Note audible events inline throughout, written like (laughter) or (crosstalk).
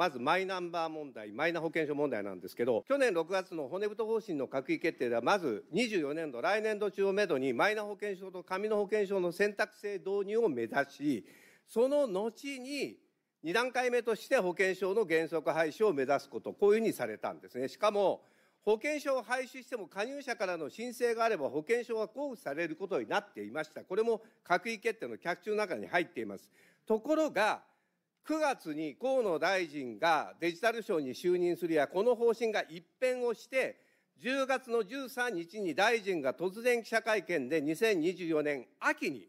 まずマイナンバー問題、マイナ保険証問題なんですけど、去年6月の骨太方針の閣議決定では、まず24年度、来年度中をめどに、マイナ保険証と紙の保険証の選択制導入を目指し、その後に、2段階目として保険証の原則廃止を目指すこと、こういうふうにされたんですね。しかも、保険証を廃止しても加入者からの申請があれば保険証は交付されることになっていました。これも閣議決定の客中の中に入っています。ところが、9月に河野大臣がデジタル省に就任するや、この方針が一変をして、10月の13日に大臣が突然記者会見で2024年秋に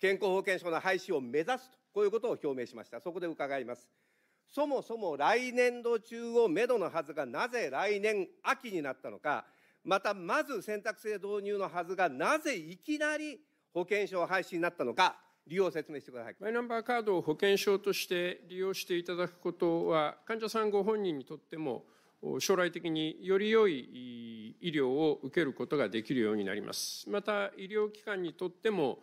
健康保険証の廃止を目指すと、こういうことを表明しました。そこで伺います。そもそも来年度中をめどのはずがなぜ来年秋になったのか、またまず選択制導入のはずがなぜいきなり保険証廃止になったのか、理由を説明してください。マイナンバーカードを保険証として利用していただくことは、患者さんご本人にとっても、将来的により良い医療を受けることができるようになります。また、医療機関にとっても、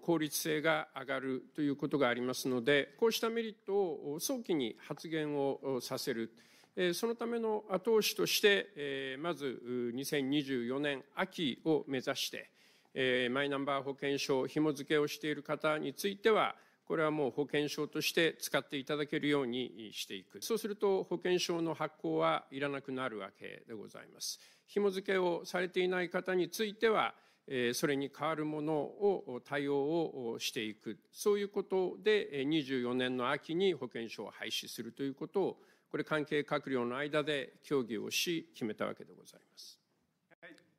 効率性が上がるということがありますので、こうしたメリットを早期に発言をさせる。そのための後押しとして、まず2024年秋を目指して、えー、マイナンバー保険証紐付けをしている方については、これはもう保険証として使っていただけるようにしていく。そうすると保険証の発行はいらなくなるわけでございます。紐付けをされていない方については、それに代わるものを対応をしていく。そういうことで24年の秋に保険証を廃止するということを、これ関係閣僚の間で協議をし決めたわけでございます。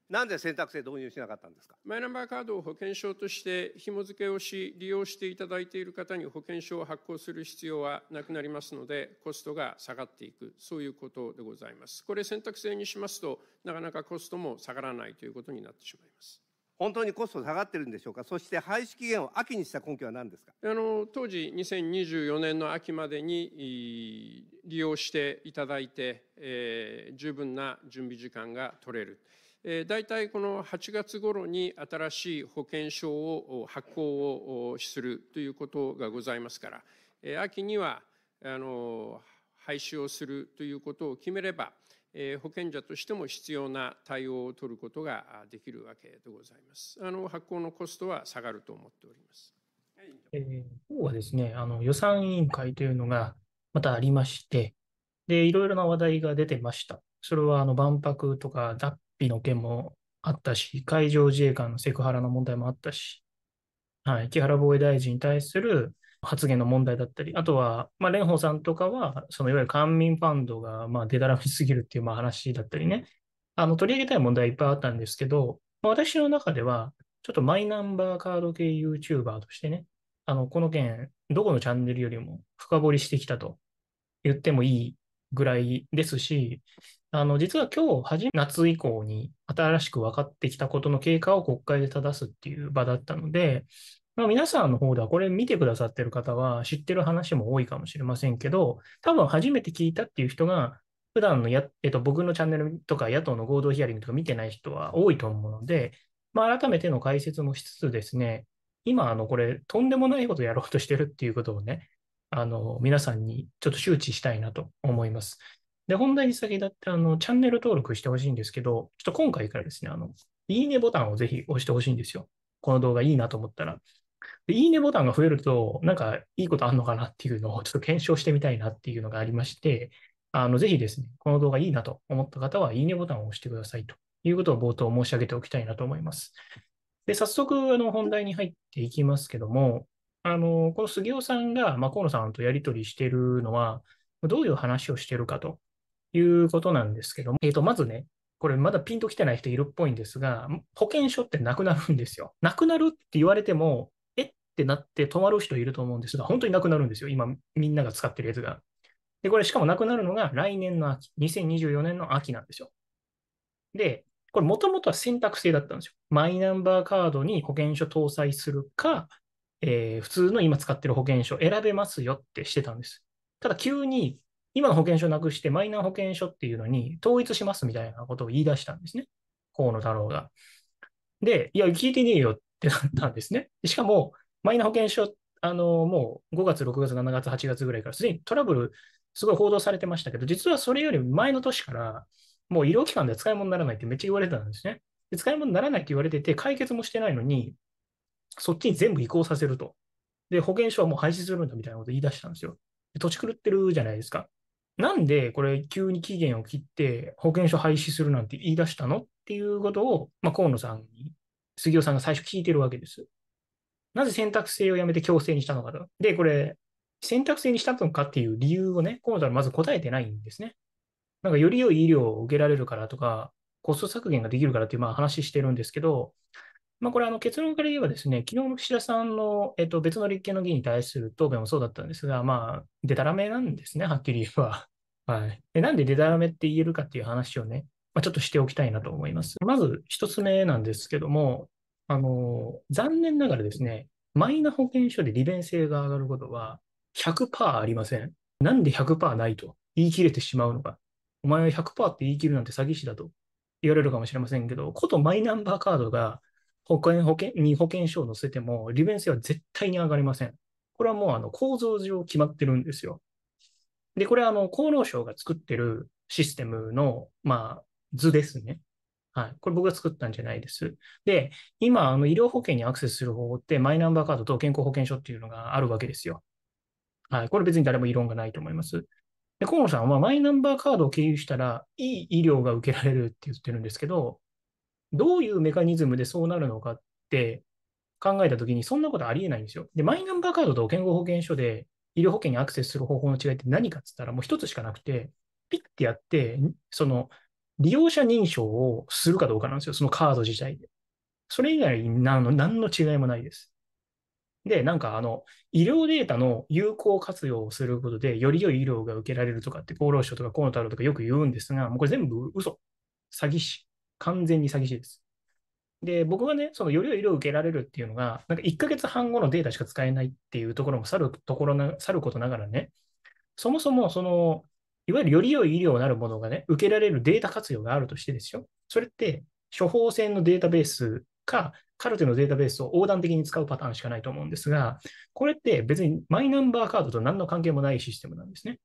なんで選択制導入しなかったんですかマイナンバーカードを保険証として紐付けをし、利用していただいている方に保険証を発行する必要はなくなりますので、コストが下がっていく、そういうことでございます。これ、選択制にしますと、なかなかコストも下がらないということになってしまいます。本当にコスト下がってるんでしょうか、そして廃止期限を秋にした根拠は何ですかあの当時、2024年の秋までに利用していただいて、えー、十分な準備時間が取れる。え大体この8月頃に新しい保険証を発行をするということがございますから、え秋にはあの廃止をするということを決めれば、え保険者としても必要な対応を取ることができるわけでございます。あの発行のコストは下がると思っております。えー、今日はですね、あの予算委員会というのがまたありまして、で、いろいろな話題が出てました。それはあの万博とか費の件もあったし、海上自衛官のセクハラの問題もあったし、はい、木原防衛大臣に対する発言の問題だったり、あとは、まあ、蓮舫さんとかは、そのいわゆる官民ファンドが、まあ、でたらフすぎるっていう、まあ、話だったりね、あの、取り上げたい問題いっぱいあったんですけど、まあ、私の中では、ちょっとマイナンバーカード系 YouTuber としてね、あの、この件、どこのチャンネルよりも深掘りしてきたと言ってもいいぐらいですし、あの、実は今日、初夏以降に新しく分かってきたことの経過を国会で正すっていう場だったので、まあ、皆さんの方ではこれ見てくださってる方は知ってる話も多いかもしれませんけど、多分初めて聞いたっていう人が、普段のや、えっと、僕のチャンネルとか野党の合同ヒアリングとか見てない人は多いと思うので、まあ、改めての解説もしつつですね、今、あの、これ、とんでもないことやろうとしてるっていうことをね、あの、皆さんにちょっと周知したいなと思います。で、本題に先立って、あの、チャンネル登録してほしいんですけど、ちょっと今回からですね、あの、いいねボタンをぜひ押してほしいんですよ。この動画いいなと思ったら。で、いいねボタンが増えると、なんかいいことあんのかなっていうのをちょっと検証してみたいなっていうのがありまして、あの、ぜひですね、この動画いいなと思った方は、いいねボタンを押してくださいということを冒頭申し上げておきたいなと思います。で、早速、あの、本題に入っていきますけども、あの、この杉尾さんが、まあ、河野さんとやり取りしているのは、どういう話をしてるかということなんですけども、えっ、ー、と、まずね、これまだピンときてない人いるっぽいんですが、保険証ってなくなるんですよ。なくなるって言われても、えってなって止まる人いると思うんですが、本当になくなるんですよ。今、みんなが使ってるやつが。で、これしかもなくなるのが来年の秋、2024年の秋なんですよ。で、これもともとは選択制だったんですよ。マイナンバーカードに保険証搭載するか、えー、普通の今使ってる保険証選べますよってしてたんです。ただ急に今の保険証なくしてマイナ保険証っていうのに統一しますみたいなことを言い出したんですね。河野太郎が。で、いや、聞いてねえよってなったんですね。しかも、マイナ保険証、あの、もう5月、6月、7月、8月ぐらいからすでにトラブルすごい報道されてましたけど、実はそれより前の年から、もう医療機関では使い物にならないってめっちゃ言われてたんですね。で使い物にならないって言われてて、解決もしてないのに、そっちに全部移行させると。で、保険証はもう廃止するんだみたいなこと言い出したんですよ。で土地狂ってるじゃないですか。なんでこれ急に期限を切って保険証廃止するなんて言い出したのっていうことを、まあ、河野さんに、杉尾さんが最初聞いてるわけです。なぜ選択制をやめて強制にしたのかと。で、これ、選択制にしたのかっていう理由をね、河野さんまず答えてないんですね。なんかより良い医療を受けられるからとか、コスト削減ができるからっていうまあ話してるんですけど、まあ、これ、あの、結論から言えばですね、昨日の岸田さんの、えっと、別の立憲の議員に対する答弁もそうだったんですが、まあ、でたらめなんですね、はっきり言えば。はい。で、なんででたらめって言えるかっていう話をね、まあ、ちょっとしておきたいなと思います。まず、一つ目なんですけども、あの、残念ながらですね、マイナ保険証で利便性が上がることは100%ありません。なんで100%ないと言い切れてしまうのか。お前は100%って言い切るなんて詐欺師だと言われるかもしれませんけど、ことマイナンバーカードが保険、保険、に保険証を載せても、利便性は絶対に上がりません。これはもうあの構造上決まってるんですよ。で、これはあの厚労省が作ってるシステムの、まあ、図ですね。はい。これ僕が作ったんじゃないです。で、今、あの医療保険にアクセスする方法って、マイナンバーカードと健康保険証っていうのがあるわけですよ。はい。これ別に誰も異論がないと思います。で、河野さんはマイナンバーカードを経由したら、いい医療が受けられるって言ってるんですけど、どういうメカニズムでそうなるのかって考えたときに、そんなことありえないんですよ。で、マイナンバーカードと健康保険証で医療保険にアクセスする方法の違いって何かって言ったら、もう一つしかなくて、ピッてやって、その、利用者認証をするかどうかなんですよ、そのカード自体で。それ以外に何の何の違いもないです。で、なんかあの、医療データの有効活用をすることで、より良い医療が受けられるとかって、厚労省とか河野太郎とかよく言うんですが、もうこれ全部嘘。詐欺師。完全に詐欺師です。で、僕がね、そのよりい色を受けられるっていうのが、なんか1ヶ月半後のデータしか使えないっていうところもさるところな、さることながらね、そもそもその、いわゆるより良い医療なるものがね、受けられるデータ活用があるとしてですよ。それって、処方箋のデータベースか、カルテのデータベースを横断的に使うパターンしかないと思うんですが、これって別にマイナンバーカードと何の関係もないシステムなんですね。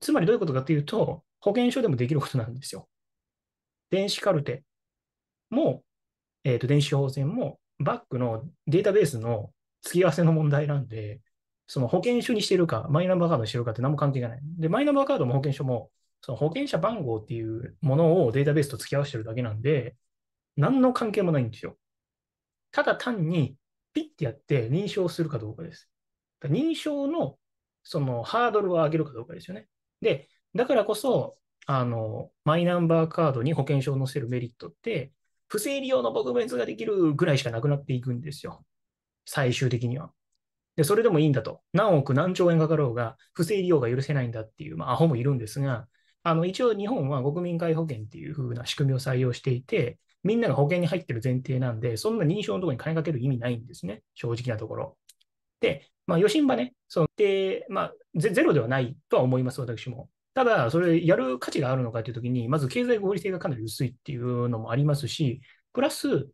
つまりどういうことかというと、保険証でもできることなんですよ。電子カルテも、えっ、ー、と、電子処方箋も、バックのデータベースの付き合わせの問題なんで、その保険証にしてるか、マイナンバーカードにしてるかって何も関係がない。で、マイナンバーカードも保険証も、その保険者番号っていうものをデータベースと付き合わせてるだけなんで、何の関係もないんですよ。ただ単に、ピッてやって認証するかどうかです。認証のそのハードルを上げるかどうかですよね。で、だからこそ、あの、マイナンバーカードに保険証を載せるメリットって、不正利用の撲滅ができるぐらいしかなくなっていくんですよ。最終的には。で、それでもいいんだと。何億何兆円かかろうが、不正利用が許せないんだっていう、まあ、アホもいるんですが、あの、一応日本は国民皆保険っていう風な仕組みを採用していて、みんなが保険に入ってる前提なんで、そんな認証のところに金かける意味ないんですね。正直なところ。で、まあ、余震場ね、その、で、まあゼロではないとは思います、私も。ただ、それやる価値があるのかというときに、まず経済合理性がかなり薄いっていうのもありますし、プラス、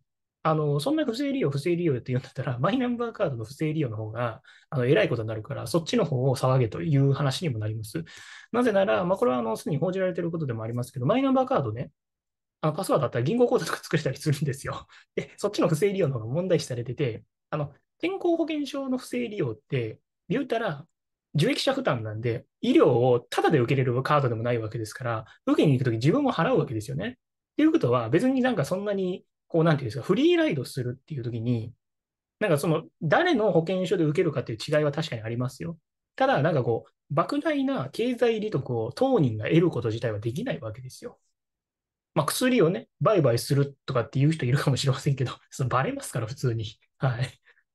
あの、そんな不正利用、不正利用って言うんだったら、マイナンバーカードの不正利用の方が、あの、えらいことになるから、そっちの方を騒げという話にもなります。なぜなら、まあ、これは、あの、すでに報じられていることでもありますけど、マイナンバーカードね、あの、パスワードだったら銀行口座とか作れたりするんですよ。で、そっちの不正利用の方が問題視されてて、あの、健康保険証の不正利用って、言うたら、受益者負担なんで、医療をタダで受けれるカードでもないわけですから、受けに行くとき自分も払うわけですよね。っていうことは、別になんかそんなに、こう、なんていうんですか、フリーライドするっていうときに、なんかその、誰の保険証で受けるかっていう違いは確かにありますよ。ただ、なんかこう、莫大な経済利得を当人が得ること自体はできないわけですよ。まあ、薬をね、売買するとかっていう人いるかもしれませんけど、そのバレますから、普通に。はい。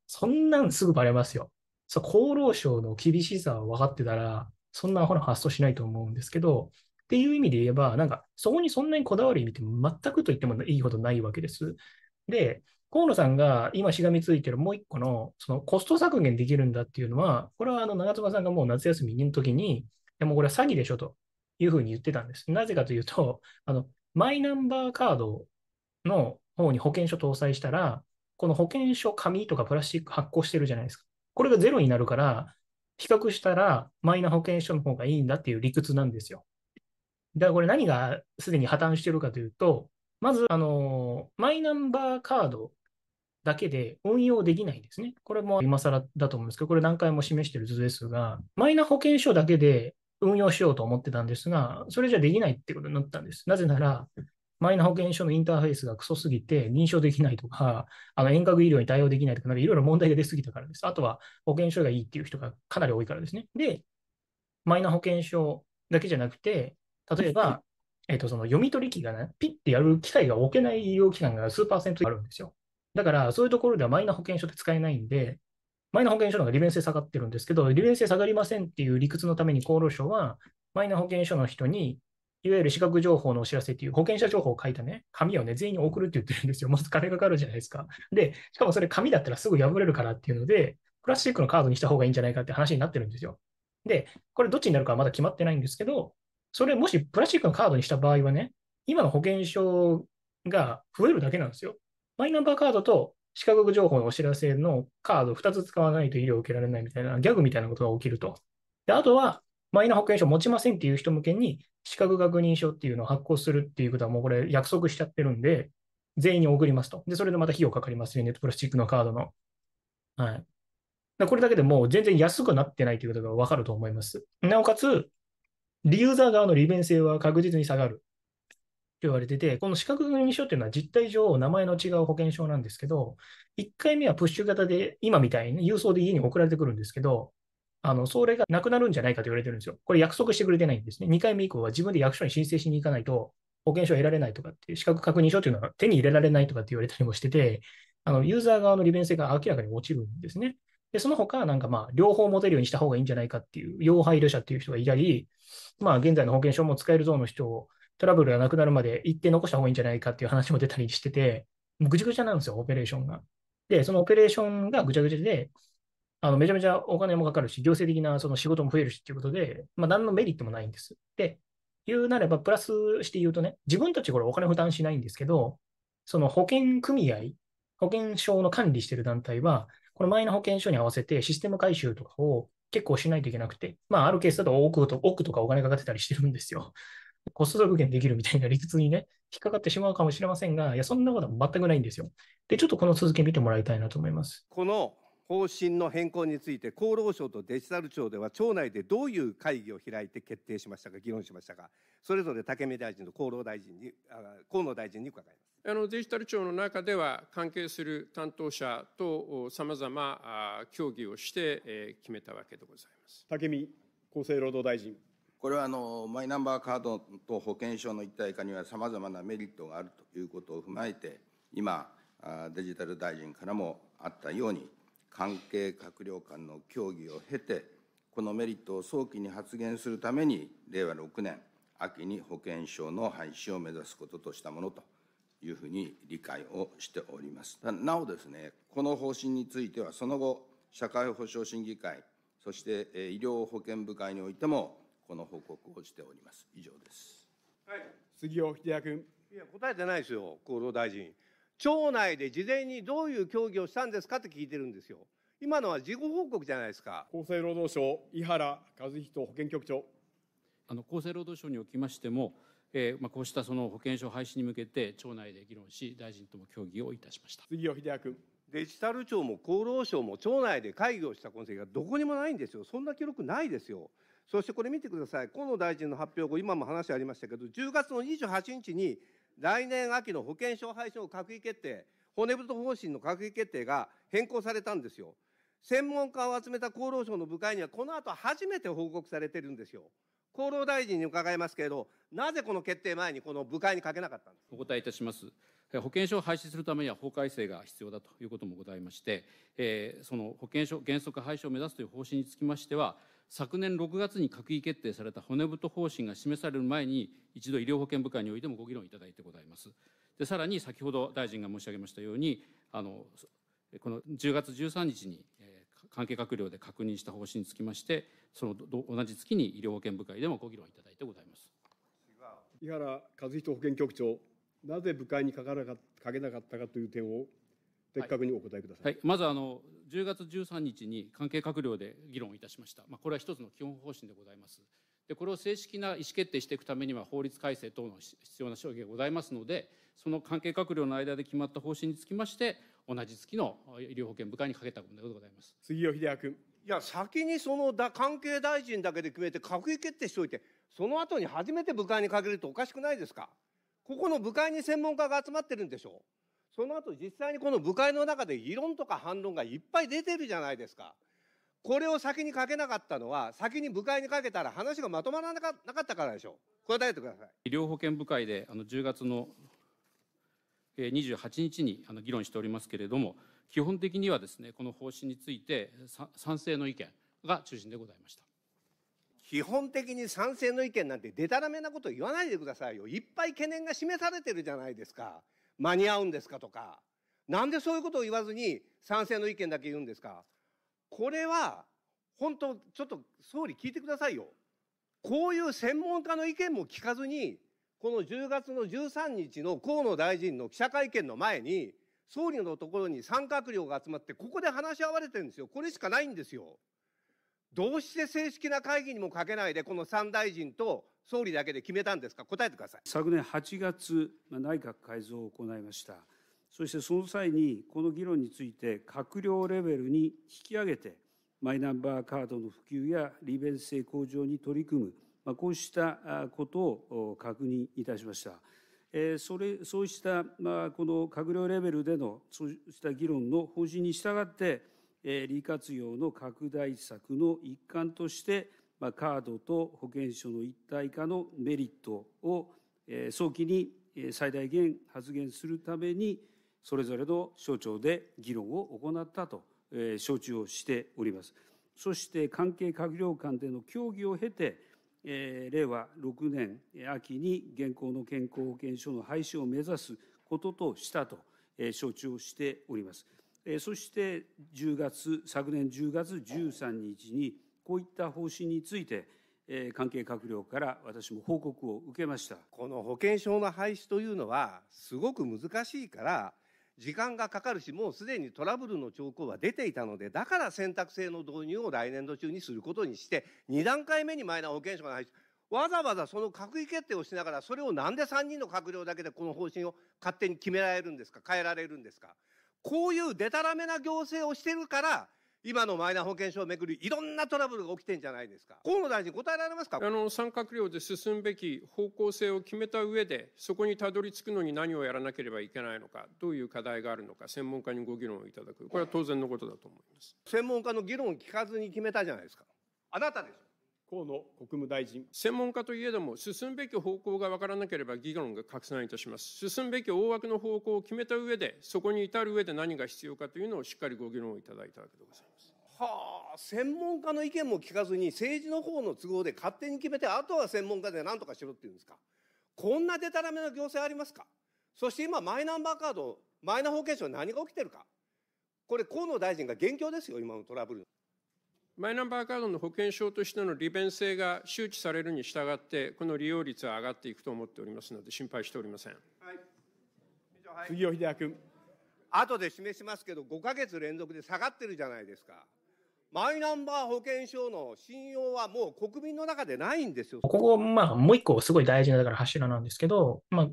そんなんすぐバレますよ。そ厚労省の厳しさを分かってたら、そんなアホな発想しないと思うんですけど、っていう意味で言えば、なんか、そこにそんなにこだわる意味って全くと言ってもいいほどないわけです。で、河野さんが今しがみついてるもう一個の、そのコスト削減できるんだっていうのは、これはあの長妻さんがもう夏休みの時に、もうこれは詐欺でしょというふうに言ってたんです。なぜかというと、あの、マイナンバーカードの方に保険証搭載したら、この保険証紙とかプラスチック発行してるじゃないですか。これがゼロになるから、比較したらマイナ保険証の方がいいんだっていう理屈なんですよ。だからこれ何がすでに破綻してるかというと、まず、あの、マイナンバーカードだけで運用できないんですね。これも今更だと思うんですけど、これ何回も示してる図ですが、マイナ保険証だけで運用しようと思ってたんですが、それじゃできないってことになったんです。なぜなら、マイナ保険証のインターフェースがクソすぎて認証できないとか、あの遠隔医療に対応できないとか、なんかいろいろ問題が出すぎたからです。あとは保険証がいいっていう人がかなり多いからですね。で、マイナ保険証だけじゃなくて、例えば、えっ、と、その読み取り機がね、ピッてやる機械が置けない医療機関が数パーセントあるんですよ。だから、そういうところではマイナ保険証って使えないんで、マイナ保険証の方が利便性下がってるんですけど、利便性下がりませんっていう理屈のために厚労省は、マイナ保険証の人にいわゆる資格情報のお知らせっていう保険者情報を書いたね、紙をね、全員に送るって言ってるんですよ。まず金かかるじゃないですか。で、しかもそれ紙だったらすぐ破れるからっていうので、プラスチックのカードにした方がいいんじゃないかって話になってるんですよ。で、これどっちになるかはまだ決まってないんですけど、それもしプラスチックのカードにした場合はね、今の保険証が増えるだけなんですよ。マイナンバーカードと資格情報のお知らせのカード2つ使わないと医療を受けられないみたいなギャグみたいなことが起きると。であとは、マイナ保険証持ちませんっていう人向けに、資格確認書っていうのを発行するっていうことはもうこれ約束しちゃってるんで、全員に送りますと。で、それでまた費用かかりますよね、ネットプラスチックのカードの。はい。だこれだけでもう全然安くなってないということがわかると思います。なおかつ、リユーザー側の利便性は確実に下がると言われてて、この資格確認書っていうのは実態上名前の違う保険証なんですけど、1回目はプッシュ型で、今みたいに郵送で家に送られてくるんですけど、あの、それがなくなるんじゃないかと言われてるんですよ。これ約束してくれてないんですね。2回目以降は自分で役所に申請しに行かないと、保険証を得られないとかっていう、資格確認書というのは手に入れられないとかって言われたりもしてて、あの、ユーザー側の利便性が明らかに落ちるんですね。で、その他、なんかまあ、両方持てるようにした方がいいんじゃないかっていう、要配慮者っていう人がいたり、まあ、現在の保険証も使える像の人をトラブルがなくなるまで一定残した方がいいんじゃないかっていう話も出たりしてて、ぐちゃぐちゃなんですよ、オペレーションが。で、そのオペレーションがぐちゃぐちゃで、あのめちゃめちゃお金もかかるし、行政的なその仕事も増えるしっていうことで、まあ、何のメリットもないんです。で、言うなれば、プラスして言うとね、自分たちこれお金負担しないんですけど、その保険組合、保険証の管理してる団体は、このマイナ保険証に合わせてシステム改修とかを結構しないといけなくて、まあ、あるケースだと億と億とかお金かかってたりしてるんですよ。コスト削減できるみたいな理屈にね、引っかかってしまうかもしれませんが、いや、そんなことは全くないんですよ。で、ちょっとこの続き見てもらいたいなと思います。この方針の変更について厚労省とデジタル庁では庁内でどういう会議を開いて決定しましたか議論しましたかそれぞれ武見大臣と厚労大臣に河野大臣に伺いますあのデジタル庁の中では関係する担当者とさまざま協議をして決めたわけでございます武見厚生労働大臣これはあのマイナンバーカードと保険証の一体化にはさまざまなメリットがあるということを踏まえて今デジタル大臣からもあったように関係閣僚間の協議を経て、このメリットを早期に発言するために、令和6年秋に保険証の廃止を目指すこととしたものというふうに理解をしております。なおですね、この方針については、その後、社会保障審議会、そして医療保険部会においても、この報告をしております。以上です。はい、杉尾秀哉君。いや、答えてないですよ、厚労大臣。町内で事前にどういう協議をしたんですかって聞いてるんですよ。今のは事後報告じゃないですか。厚生労働省、井原和人保健局長。あの厚生労働省におきましても、えーまあ、こうしたその保険証廃止に向けて、町内で議論し、大臣とも協議をいたしました杉尾秀哉君。デジタル庁も厚労省も町内で会議をした痕跡がどこにもないんですよ、そんな記録ないですよ。そしてこれ見てください、河野大臣の発表後、今も話ありましたけど、10月の28日に来年秋の保険証廃止の閣議決定、骨太方針の閣議決定が変更されたんですよ。専門家を集めた厚労省の部会には、この後初めて報告されてるんですよ。厚労大臣に伺いますけれど、なぜこの決定前にこの部会にかけなかったんですお答えいたします。保険証を廃止するためには法改正が必要だということもございまして、えー、その保険証、原則廃止を目指すという方針につきましては、昨年6月に閣議決定された骨太方針が示される前に、一度医療保険部会においてもご議論いただいてございます。でさらに先ほど大臣が申し上げましたように、あのこの10月13日に、えー、関係閣僚で確認した方針につきまして、その同じ月に医療保険部会でもご議論いただいてございます井原和人保健局長、なぜ部会にかからかかけなかったかという点を的確にお答えください、はい、はい、まずあの10月13日に関係閣僚で議論いたしました、まあ、これは一つの基本方針でございますでこれを正式な意思決定していくためには法律改正等の必要な証言がございますのでその関係閣僚の間で決まった方針につきまして同じ月の医療保険部会にかけたことでございます杉尾秀哉君いや先にそのだ関係大臣だけで決めて閣議決定しておいてその後に初めて部会にかけるとおかしくないですかここの部会に専門家が集まってるんでしょうその後実際にこの部会の中で議論とか反論がいっぱい出てるじゃないですか。これを先にかけなかったのは、先に部会にかけたら話がまとまらなかったからでしょう。答えてください。医療保険部会で、あの10月の28日にあの議論しておりますけれども、基本的にはですね、この方針について賛成の意見が中心でございました。基本的に賛成の意見なんてでたらめなこと言わないでくださいよ。いっぱい懸念が示されてるじゃないですか。間に合うんですかとかなんでそういうことを言わずに賛成の意見だけ言うんですかこれは本当ちょっと総理聞いてくださいよこういう専門家の意見も聞かずにこの10月の13日の河野大臣の記者会見の前に総理のところに3閣僚が集まってここで話し合われてるんですよこれしかないんですよどうして正式な会議にもかけないでこの三大臣と総理だけで決めたんですか、答えてください昨年8月、内閣改造を行いました。そしてその際に、この議論について、閣僚レベルに引き上げて、マイナンバーカードの普及や利便性向上に取り組む、こうしたことを確認いたしました。それそうした、まあ、この閣僚レベルでのそうした議論の方針に従って、利活用の拡大策の一環として、カードと保険証の一体化のメリットを早期に最大限発言するために、それぞれの省庁で議論を行ったと承知をしております。そして関係閣僚間での協議を経て、令和6年秋に現行の健康保険証の廃止を目指すこととしたと承知をしております。そして10月、昨年10月13日にこういった方針について、え関係閣僚から私も報告を受けましたこの保険証の廃止というのはすごく難しいから時間がかかるしもうすでにトラブルの兆候は出ていたのでだから選択制の導入を来年度中にすることにして2段階目にマイナ保険証の廃止わざわざその閣議決定をしながらそれをなんで3人の閣僚だけでこの方針を勝手に決められるんですか変えられるんですかこういうでたらめな行政をしてるから今のマイナ保険証をめぐり、いろんなトラブルが起きてんじゃないですか。河野大臣、答えられますかあの、3閣僚で進むべき方向性を決めた上で、そこにたどり着くのに何をやらなければいけないのか、どういう課題があるのか、専門家にご議論をいただく。これは当然のことだと思います。専門家の議論を聞かずに決めたじゃないですか。あなたです。河野国務大臣専門家といえども進むべき方向が分からなければ議論が拡散いたします進むべき大枠の方向を決めた上でそこに至る上で何が必要かというのをしっかりご議論をいただいたわけでございますはあ専門家の意見も聞かずに政治の方の都合で勝手に決めてあとは専門家で何とかしろっていうんですかこんなでたらめな行政ありますかそして今マイナンバーカードマイナ保険証何が起きてるかこれ河野大臣が元凶ですよ今のトラブルマイナンバーカードの保険証としての利便性が周知されるに従ってこの利用率は上がっていくと思っておりますので心配しておりません、はい杉尾秀哉君後で示しますけど5か月連続で下がってるじゃないですかマイナンバー保険証の信用はもう国民の中でないんですよ。ここ、まあ、もう一個すごい大事なだから柱なんですけど、まあ、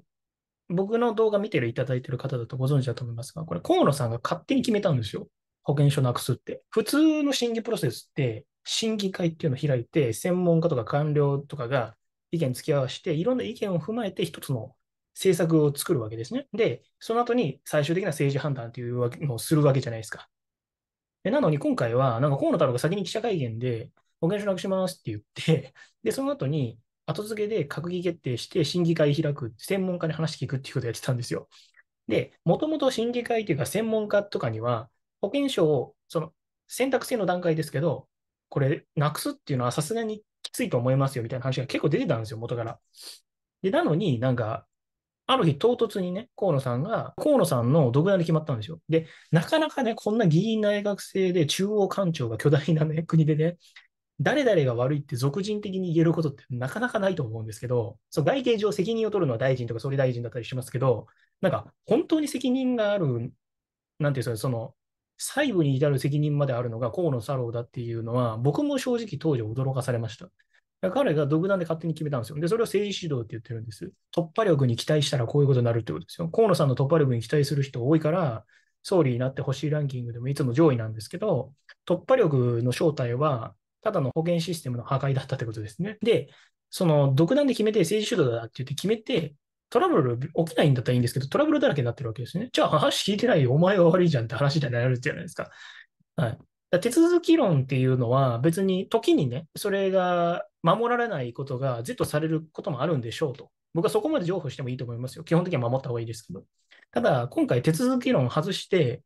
僕の動画見てるいただいてる方だとご存知だと思いますが、これ河野さんが勝手に決めたんですよ。保険証なくすって。普通の審議プロセスって、審議会っていうのを開いて、専門家とか官僚とかが意見付き合わせて、いろんな意見を踏まえて一つの政策を作るわけですね。で、その後に最終的な政治判断っていうのをするわけじゃないですか。でなのに今回は、なんか河野太郎が先に記者会見で、保険証なくしますって言って、(laughs) で、その後に後付けで閣議決定して審議会開く、専門家に話聞くっていうことをやってたんですよ。で、もともと審議会というか専門家とかには、保険証をその選択制の段階ですけど、これ、なくすっていうのはさすがにきついと思いますよみたいな話が結構出てたんですよ、元から。で、なのになんか、ある日唐突にね、河野さんが、河野さんの独断で決まったんですよ。で、なかなかね、こんな議員内学生で中央官庁が巨大なね、(laughs) 国でね、誰々が悪いって俗人的に言えることってなかなかないと思うんですけど、その外形上責任を取るのは大臣とか総理大臣だったりしますけど、なんか本当に責任がある、なんていうんですか、その細部に至る責任まであるのが河野太郎だっていうのは、僕も正直当時驚かされました。彼が独断で勝手に決めたんですよ。で、それを政治指導って言ってるんです。突破力に期待したらこういうことになるってことですよ。河野さんの突破力に期待する人多いから、総理になってほしいランキングでもいつも上位なんですけど、突破力の正体は、ただの保険システムの破壊だったってことですね。で、その独断で決めて政治主導だって言って決めて、トラブル起きないんだったらいいんですけど、トラブルだらけになってるわけですね。じゃあ話聞いてないよ、お前が悪いじゃんって話じゃないですか。はい。手続き論っていうのは別に時にね、それが守られないことが是とされることもあるんでしょうと。僕はそこまで譲歩してもいいと思いますよ。基本的には守った方がいいですけど。ただ、今回手続き論外して、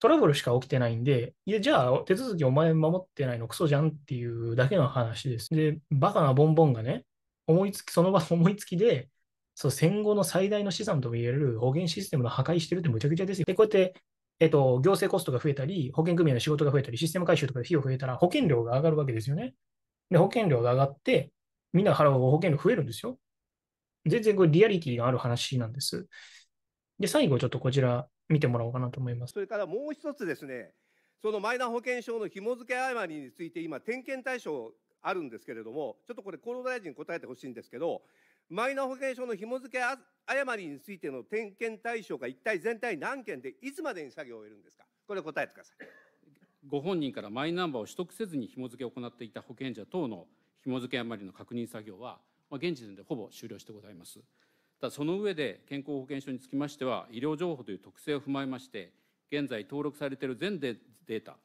トラブルしか起きてないんで、いや、じゃあ手続きお前守ってないのクソじゃんっていうだけの話です。で、バカなボンボンがね、思いつき、その場 (laughs) 思いつきで、そう、戦後の最大の資産ともいえる保険システムの破壊してるってむちゃくちゃですよ。で、こうやってえっと、行政コストが増えたり、保険組合の仕事が増えたり、システム改修とかで費用増えたら、保険料が上がるわけですよね。で、保険料が上がって、みんな払う保険料増えるんですよ。全然これリアリティがある話なんです。で、最後ちょっとこちら見てもらおうかなと思います。それからもう一つですね、そのマイナ保険証の紐付け誤りについて今、点検対象あるんですけれども、ちょっとこれ、厚労大臣に答えてほしいんですけど、マイナ保険証の紐付け誤りについての点検対象が一体全体何件で、いつまでに作業を終えるんですか、これ、答えてください。ご本人からマイナンバーを取得せずに紐付けを行っていた保険者等の紐付け誤りの確認作業は、まあ、現時点でほぼ終了してございます。ただ、その上で健康保険証につきましては、医療情報という特性を踏まえまして、現在登録されている全データ、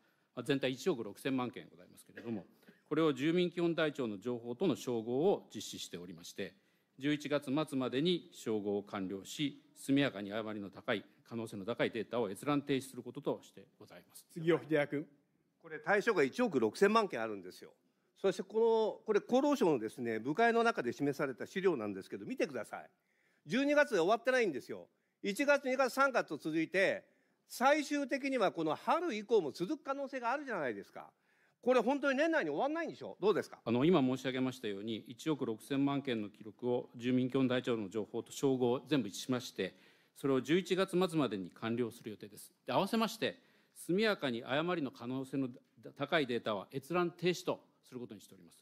全体1億6000万件ございますけれども、これを住民基本台帳の情報との照合を実施しておりまして、11月末までに照合を完了し、速やかに誤りの高い、可能性の高いデータを閲覧停止することとしてございます杉尾秀哉君。これ、対象が1億6000万件あるんですよ。そしてこの、これ、厚労省のですね、部会の中で示された資料なんですけど、見てください。12月で終わってないんですよ。1月、2月、3月と続いて、最終的にはこの春以降も続く可能性があるじゃないですか。これ本当に年内に終わらないんでしょう、どうですかあの今申し上げましたように、1億6千万件の記録を住民基本台帳の情報と照合を全部一致しまして、それを11月末までに完了する予定です。で合わせまして、速やかに誤りの可能性の高いデータは閲覧停止とすることにしております。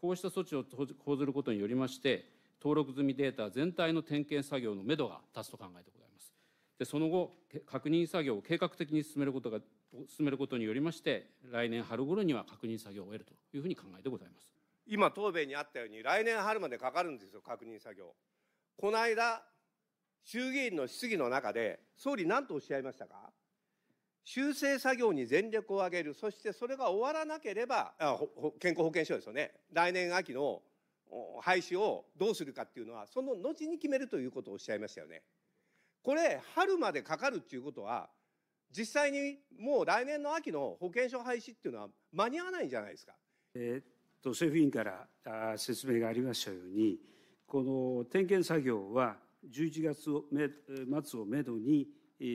こうした措置を講ずることによりまして、登録済みデータ全体の点検作業のめどが立つと考えてございます。でその後確認作業を計画的に進めることが進めることによりまして来年春頃には確認作業を終えるというふうに考えてございます今答弁にあったように来年春までかかるんですよ確認作業この間衆議院の質疑の中で総理何とおっしゃいましたか修正作業に全力を挙げる、そしてそれが終わらなければ、健康保険証ですよね、来年秋の廃止をどうするかっていうのは、その後に決めるということをおっしゃいましたよね。これ春までかかるっていうことは実際にもう来年の秋の保険証廃止っていうのは間に合わないんじゃないですか。えー、っと政府委員からあ説明がありましたようにこの点検作業は11月を末をめどに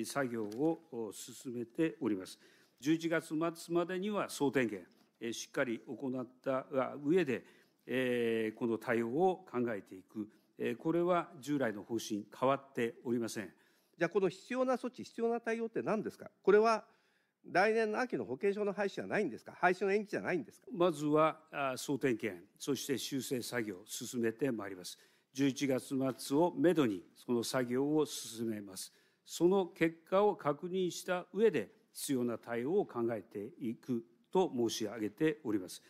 作業を進めております。11月末までには総点検、しっかり行った上で、この対応を考えていく。これは従来の方針、変わっておりません。じゃあ、この必要な措置、必要な対応って何ですか、これは来年の秋の保険証の廃止じゃないんですか、廃止の延期じゃないんですかまずは総点検、そして修正作業を進めてまいります。11月末をめどに、その作業を進めます。その結果を確認した上で、必要な対応を考えていくと申し上げております。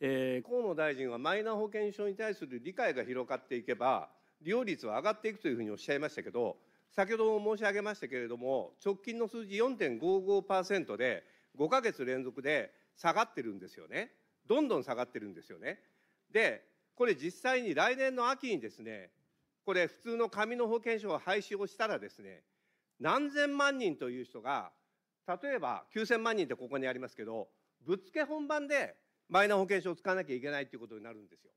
えー、河野大臣はマイナ保険証に対する理解が広がっていけば、利用率は上がっていくというふうにおっしゃいましたけど、先ほども申し上げましたけれども、直近の数字4.55%で、5か月連続で下がってるんですよね、どんどん下がってるんですよね。で、これ、実際に来年の秋にですね、これ、普通の紙の保険証を廃止をしたらですね、何千万人という人が、例えば9000万人ってここにありますけど、ぶっつけ本番でマイナ保険証を使わなきゃいけないということになるんですよ。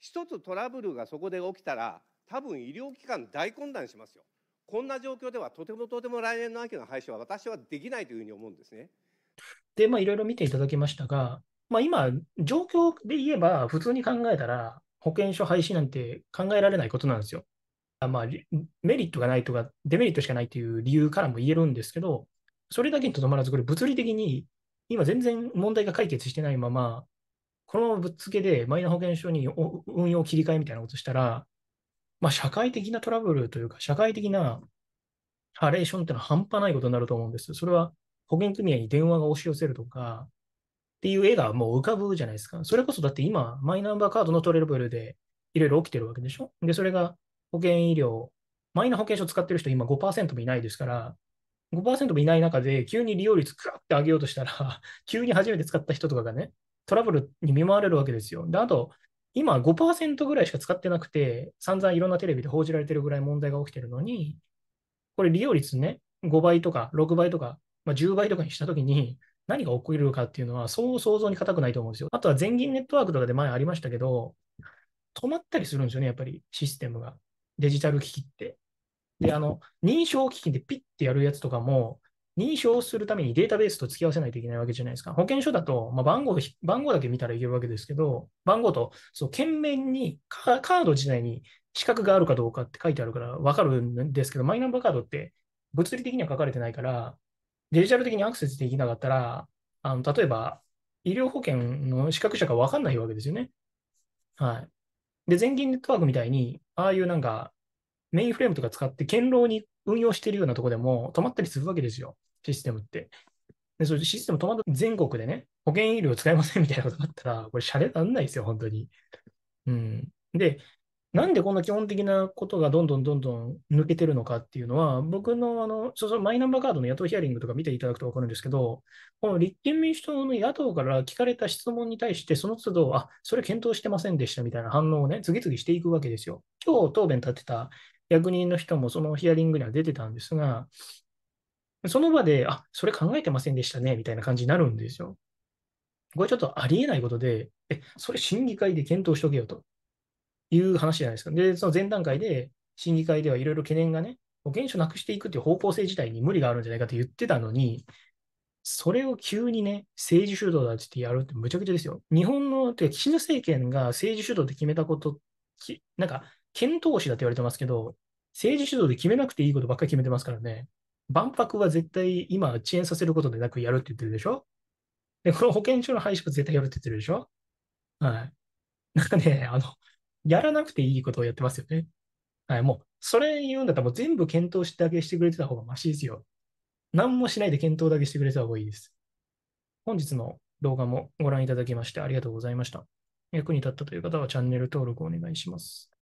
一つトラブルがそこで起きたら、多分医療機関大混乱しますよ。こんな状況ではとてもとても来年の秋の廃止は私はできないというふうに思うんですね。で、まあ、いろいろ見ていただきましたが、まあ、今、状況で言えば、普通に考えたら、保険証廃止なんて考えられないことなんですよ。まあ、メリットがないとか、デメリットしかないという理由からも言えるんですけど、それだけにとどまらず、これ、物理的に今全然問題が解決してないまま、このぶっつけでマイナ保険証に運用切り替えみたいなことしたら、まあ、社会的なトラブルというか、社会的なハレーションってのは半端ないことになると思うんです。それは保険組合に電話が押し寄せるとか、っていう絵がもう浮かぶじゃないですか。それこそだって今、マイナンバーカードのトレーブルでいろいろ起きてるわけでしょ。で、それが保険医療、マイナ保険証使ってる人今5%もいないですから、5%もいない中で、急に利用率グわって上げようとしたら、(laughs) 急に初めて使った人とかがね、トラブルに見舞われるわけですよ。で、あと、今5%ぐらいしか使ってなくて、散々いろんなテレビで報じられてるぐらい問題が起きてるのに、これ利用率ね、5倍とか6倍とか、まあ、10倍とかにしたときに、何が起こるかっていうのは、そう想像に難くないと思うんですよ。あとは全銀ネットワークとかで前ありましたけど、止まったりするんですよね、やっぱりシステムが。デジタル機器って。で、あの、認証機器でピッてやるやつとかも、認証するためにデータベースと付き合わせないといけないわけじゃないですか。保険証だと、まあ、番号、番号だけ見たらいけるわけですけど、番号と、そう、件面にカ、カード自体に資格があるかどうかって書いてあるから分かるんですけど、マイナンバーカードって物理的には書かれてないから、デジタル的にアクセスできなかったら、あの例えば医療保険の資格者が分かんないわけですよね。はい。で、全銀ネットワークみたいに、ああいうなんかメインフレームとか使って堅牢に運用しているようなとこでも止まったりするわけですよ、システムって。で、それシステム止まった全国でね、保険医療使えませんみたいなことあったら、これ、洒落なんないですよ、本当に。うん。で、なんでこんな基本的なことがどんどんどんどん抜けてるのかっていうのは、僕のあのそうそうマイナンバーカードの野党ヒアリングとか見ていただくと分かるんですけど、この立憲民主党の野党から聞かれた質問に対して、その都度、あそれ検討してませんでしたみたいな反応をね、次々していくわけですよ。今日答弁立てた役人の人もそのヒアリングには出てたんですが、その場で、あそれ考えてませんでしたねみたいな感じになるんですよ。これちょっとありえないことで、え、それ審議会で検討しとけよという話じゃないですか。で、その前段階で、審議会ではいろいろ懸念がね、保険証なくしていくっていう方向性自体に無理があるんじゃないかと言ってたのに、それを急にね、政治主導だってってやるってむちゃくちゃですよ。日本の、て岸田政権が政治主導で決めたこと、なんか検討士だって言われてますけど、政治主導で決めなくていいことばっかり決めてますからね。万博は絶対今遅延させることでなくやるって言ってるでしょで、この保健所の廃止は絶対やるって言ってるでしょはい。なんかね、あの、やらなくていいことをやってますよね。はい、もう、それ言うんだったらもう全部検討してだけしてくれてた方がマシですよ。何もしないで検討だけしてくれた方がいいです。本日の動画もご覧いただきましてありがとうございました。役に立ったという方はチャンネル登録お願いします。